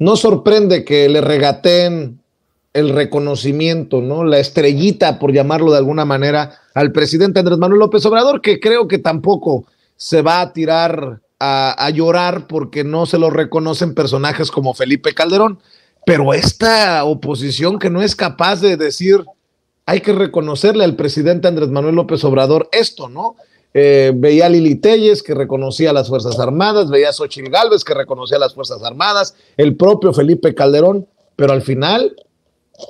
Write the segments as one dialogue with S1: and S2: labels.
S1: no sorprende que le regateen el reconocimiento, ¿no? La estrellita, por llamarlo de alguna manera, al presidente Andrés Manuel López Obrador, que creo que tampoco se va a tirar a, a llorar porque no se lo reconocen personajes como Felipe Calderón. Pero esta oposición que no es capaz de decir, hay que reconocerle al presidente Andrés Manuel López Obrador esto, ¿no? Eh, veía a Lili Telles, que reconocía las Fuerzas Armadas, veía a Xochitl Galvez, que reconocía las Fuerzas Armadas, el propio Felipe Calderón, pero al final,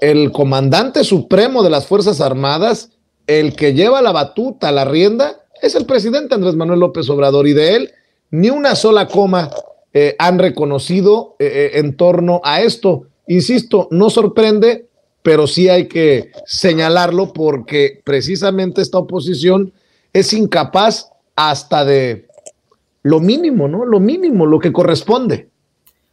S1: el comandante supremo de las Fuerzas Armadas, el que lleva la batuta, la rienda, es el presidente Andrés Manuel López Obrador, y de él ni una sola coma eh, han reconocido eh, en torno a esto. Insisto, no sorprende, pero sí hay que señalarlo porque precisamente esta oposición es incapaz hasta de lo mínimo, ¿no? Lo mínimo, lo que corresponde.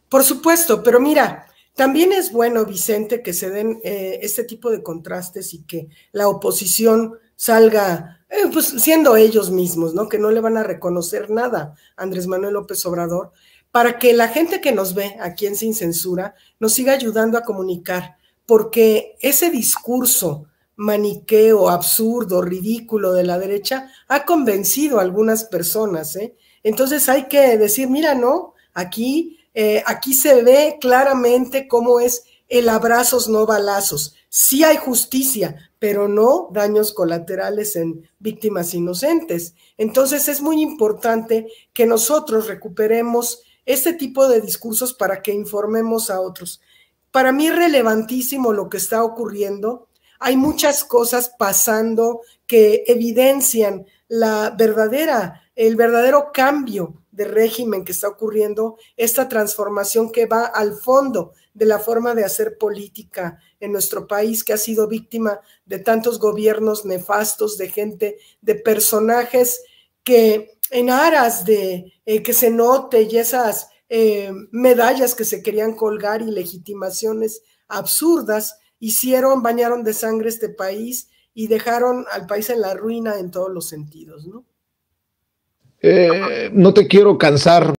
S2: Por supuesto, pero mira, también es bueno, Vicente, que se den eh, este tipo de contrastes y que la oposición salga, eh, pues siendo ellos mismos, ¿no? Que no le van a reconocer nada Andrés Manuel López Obrador, para que la gente que nos ve aquí en Sin Censura nos siga ayudando a comunicar, porque ese discurso maniqueo absurdo, ridículo de la derecha, ha convencido a algunas personas. ¿eh? Entonces hay que decir, mira, no, aquí, eh, aquí se ve claramente cómo es el abrazos, no balazos. Sí hay justicia, pero no daños colaterales en víctimas inocentes. Entonces es muy importante que nosotros recuperemos este tipo de discursos para que informemos a otros. Para mí es relevantísimo lo que está ocurriendo hay muchas cosas pasando que evidencian la verdadera, el verdadero cambio de régimen que está ocurriendo, esta transformación que va al fondo de la forma de hacer política en nuestro país, que ha sido víctima de tantos gobiernos nefastos, de gente, de personajes que en aras de eh, que se note y esas eh, medallas que se querían colgar y legitimaciones absurdas, hicieron, bañaron de sangre este país y dejaron al país en la ruina en todos los sentidos, ¿no?
S1: Eh, no te quiero cansar